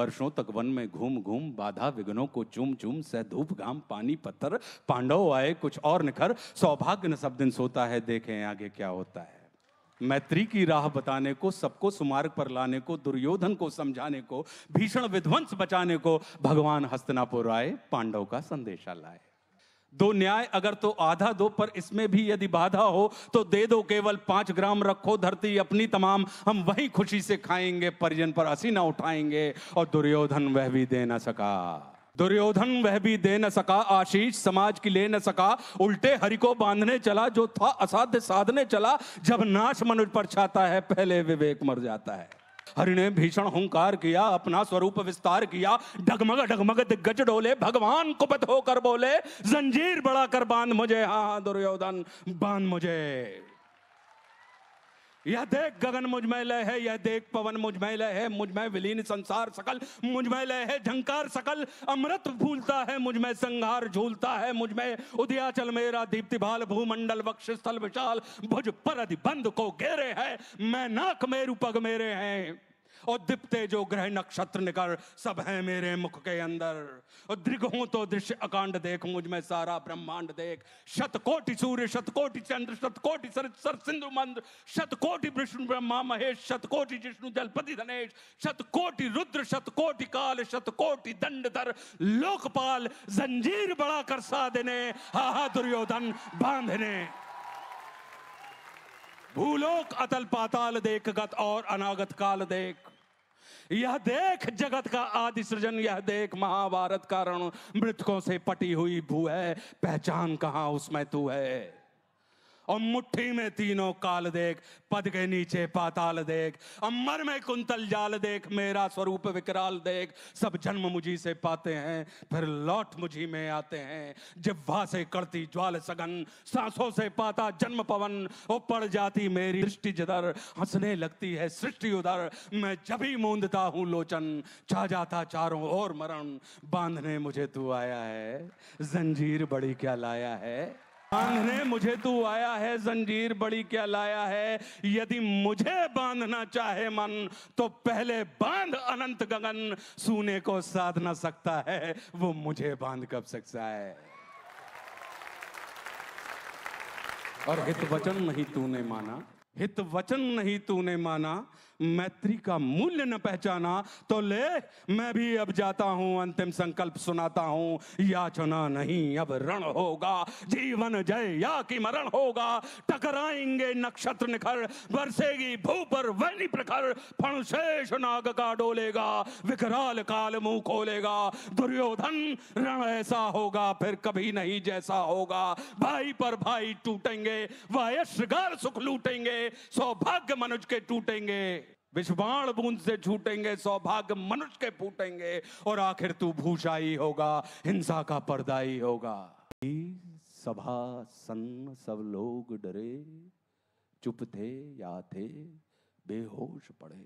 वर्षों तक वन में घूम घूम बाधा विघ्नों को चूम चूम सह धूप घाम पानी पत्थर पांडव आए कुछ और निखर सौभाग्य न सब दिन सोता है देखें आगे क्या होता है मैत्री की राह बताने को सबको सुमार्ग पर लाने को दुर्योधन को समझाने को भीषण विध्वंस बचाने को भगवान हस्तनापुर आए पांडव का संदेशा लाए दो न्याय अगर तो आधा दो पर इसमें भी यदि बाधा हो तो दे दो केवल पांच ग्राम रखो धरती अपनी तमाम हम वही खुशी से खाएंगे परिजन पर हसी ना उठाएंगे और दुर्योधन वह भी दे ना सका दुर्योधन वह भी दे न सका आशीष समाज की ले न सका उल्टे हरि को बांधने चला जो था असाध्य साधने चला जब नाश मनुष्य पर छाता है पहले विवेक मर जाता है हरि ने भीषण हुंकार किया अपना स्वरूप विस्तार किया ढगमग ढगमग दिग्गज डोले भगवान कुपित होकर बोले जंजीर बड़ा कर बांध मुझे हाँ दुर्योधन बांध मुझे यह देख गगन मुझमय लय है यह देख पवन मुझमय लय है मुझमय विलीन संसार सकल मुझमय लय है झंकार सकल अमृत भूलता है मुझमय संहार झूलता है मुझमय उदयाचल मेरा दीप्ति भाल भूमंडल वक्ष स्थल विशाल भुज पर बंद को घेरे है मैं नाक मेरू पग मेरे हैं और दीपते जो ग्रह नक्षत्र निकर सब है मेरे मुख के अंदर और दृघ हूं तो दृश्य अकांड देख मुझ में सारा ब्रह्मांड देख शतकोटि सूर्य शतकोटि चंद्र शतकोटि सर सर सिंधु मंद शतकोटि विष्णु ब्रह्मा महेश शतकोटि जिष्णु जलपति धनेश शतकोटि रुद्र शतकोटि काल शतकोटि दंडधर लोकपाल जंजीर बड़ा कर सा देने हा हा दुर्योधन बांधने भूलोक अतल पाताल देख गत और अनागत काल देख यह देख जगत का आदि सृजन यह देख महाभारत कारण मृतकों से पटी हुई भू है पहचान कहां उसमें तू है और मुट्ठी में तीनों काल देख पद के नीचे पाताल देख अमर में कुंतल जाल देख मेरा स्वरूप विकराल देख सब जन्म मुझी से पाते हैं फिर लौट मुझी में आते हैं जिब्वा से करती ज्वाल सघन सांसों से पाता जन्म पवन पड़ जाती मेरी दृष्टि जिधर हंसने लगती है सृष्टि उधर मैं जब ही मूंदता हूँ लोचन छा जाता चारों ओर मरण बांधने मुझे तू आया है जंजीर बड़ी क्या लाया है बांधने मुझे तू आया है जंजीर बड़ी क्या लाया है यदि मुझे बांधना चाहे मन तो पहले बांध अनंत गगन सूने को साध ना सकता है वो मुझे बांध कब सकता है और हित वचन नहीं तूने माना हित वचन नहीं तूने माना मैत्री का मूल्य न पहचाना तो ले मैं भी अब जाता हूं अंतिम संकल्प सुनाता हूं याचना नहीं अब रण होगा जीवन जय या कि मरण होगा टकराएंगे नक्षत्र निखर बरसेगी भू पर वैनी प्रखर फणशेष नाग का डोलेगा विकराल काल मुंह खोलेगा दुर्योधन रण ऐसा होगा फिर कभी नहीं जैसा होगा भाई पर भाई टूटेंगे वह सुख लूटेंगे सौभाग्य मनुष्य के टूटेंगे विश्वाण बूंद से छूटेंगे सौभाग्य मनुष्य के फूटेंगे और आखिर तू भूषाई होगा हिंसा का पर्दाई होगा सभा सन सब लोग डरे चुप थे या थे बेहोश पड़े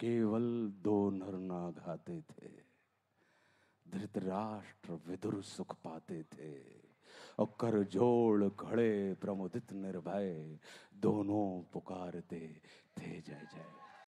केवल दो नर घाते थे धृतराष्ट्र विदुर सुख पाते थे और कर जोड़ खड़े प्रमोदित निर्भय दोनों पुकारते थे जय जय